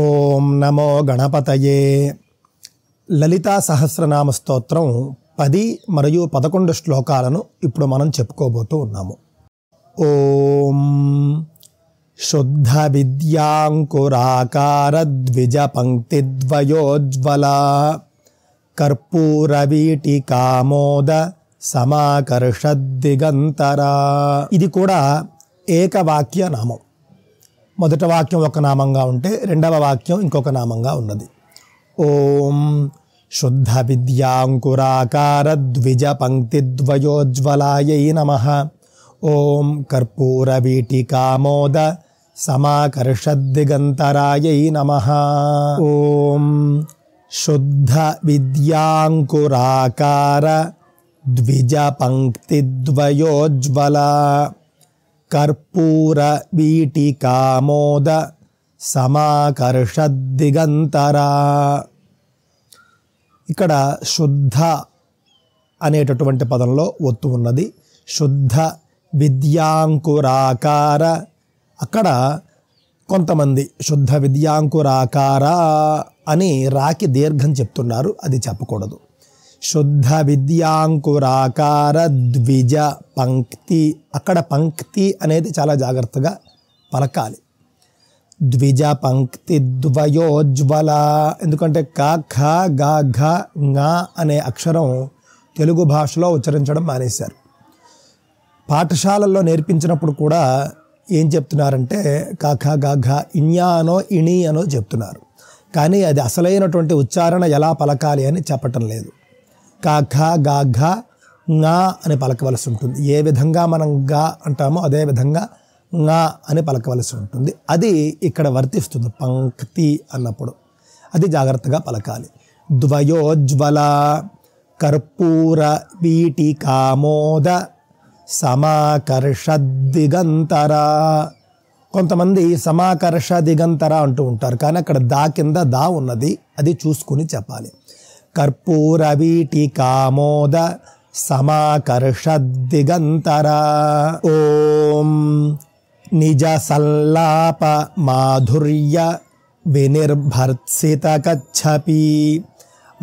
ఓం నమో గణపతయే లలితా సహస్రనామ స్తోత్రం పది మరియు పదకొండు శ్లోకాలను ఇప్పుడు మనం చెప్పుకోబోతూ ఉన్నాము ఓం శుద్ధ విద్యాంకురాకార ద్విజ పంక్తిద్వయోజ్వల వీటి కామోద సమాకర్షద్దిగంతరా ఇది కూడా ఏకవాక్య నామం మొదట వాక్యం ఒక నామంగా ఉంటే రెండవ వాక్యం ఇంకొక నామంగా ఉన్నది ఓం శుద్ధ విద్యాంకురాకార ద్విజ పంక్తిద్వయోజ్వలాయై నమ ఓం కర్పూర వీటికామోద సమాకర్షద్దిగంతరాయై నమ ఓం శుద్ధ విద్యాంకురాకార ద్విజ పంక్తిద్వయోజ్వల కర్పూర వీటి సమాకర్ష సమాకర్షద్దిగంతరా ఇక్కడ శుద్ధ అనేటటువంటి పదంలో ఒత్తు ఉన్నది శుద్ధ విద్యాంకురాకార అక్కడ కొంతమంది శుద్ధ విద్యాంకురాకార అని రాకి దీర్ఘం చెప్తున్నారు అది చెప్పకూడదు శుద్ధ విద్యాంకురాకార ద్విజ పంక్తి అక్కడ పంక్తి అనేది చాలా జాగ్రత్తగా పలకాలి ద్విజ పంక్తి ద్వయోజ్వల ఎందుకంటే క ఖ గ ఘ గా అనే అక్షరం తెలుగు భాషలో ఉచ్చరించడం మానేశారు పాఠశాలల్లో నేర్పించినప్పుడు కూడా ఏం చెప్తున్నారంటే కాఖ గా ఘ ఇణ్యా అనో ఇణి అనో చెప్తున్నారు కానీ అది అసలైనటువంటి ఉచ్చారణ ఎలా పలకాలి అని చెప్పటం లేదు కాఘ గాఘ నా అని పలకవలసి ఉంటుంది ఏ విధంగా మనం గా అంటామో అదే విధంగా నా అని పలకవలసి ఉంటుంది అది ఇక్కడ వర్తిస్తుంది పంక్తి అన్నప్పుడు అది జాగ్రత్తగా పలకాలి ద్వయోజ్వల కర్పూర వీటి కామోద సమాకర్ష దిగంతర కొంతమంది సమాకర్ష దిగంతర అంటూ ఉంటారు కానీ అక్కడ దా కింద దా ఉన్నది అది చూసుకుని చెప్పాలి कर्पूर ओम निज संलाप माधुर्य कच्छपी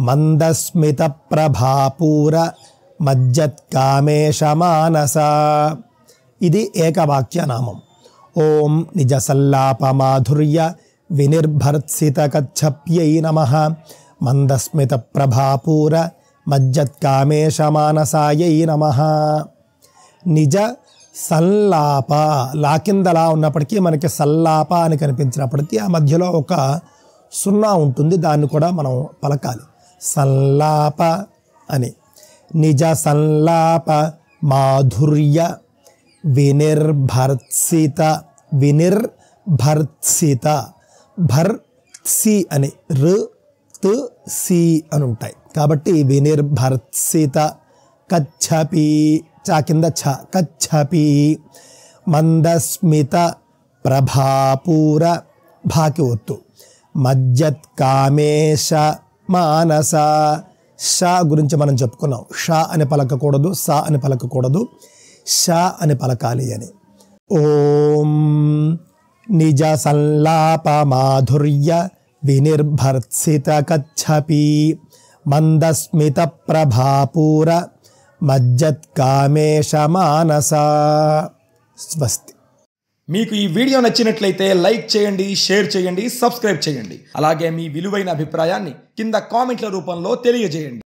मंदस्मित कर्पूरवीटिकामोद समाकर्षद्दिगन्तरा ॐ निजसल्लापमाधुर्य विनिर्भर्त्सितकच्छपी ओम निज संलाप माधुर्य निजसल्लापमाधुर्य विनिर्भर्त्सितकच्छप्यै नमः మందస్మిత ప్రభాపూర మజ్జత్కామేశమానసాయై నమ నిజ సల్లాప లాకిందలా ఉన్నప్పటికీ మనకి సల్లాప అని కనిపించినప్పటికీ ఆ మధ్యలో ఒక సున్నా ఉంటుంది దాన్ని కూడా మనం పలకాలి సల్లాప అని నిజ సల్లాప మాధుర్య వినిర్భర్సిత వినిర్భర్సిత భర్సి అని రు సి అని ఉంటాయి కాబట్టి వినిర్ భరత్ సీత కచ్చపి చా కింద ఛ కచ్చపి మందస్మిత ప్రభాపూర భాకి ఒత్తు మజ్జత్ కామేశ మానస ష గురించి మనం చెప్పుకున్నాం షా అని పలకకూడదు స అని పలకకూడదు షా అని పలకాలి అని ఓం నిజ సంలాప మాధుర్య विनिर्भर्त्सितकच्छपी मन्दस्मितप्रभापूर మజ్జత్కామేషమానస స్వస్తి మీకు ఈ వీడియో నచ్చినట్లయితే లైక్ చేయండి షేర్ చేయండి సబ్స్క్రైబ్ చేయండి అలాగే మీ విలువైన అభిప్రాయాన్ని కింద కామెంట్ల రూపంలో తెలియజేయండి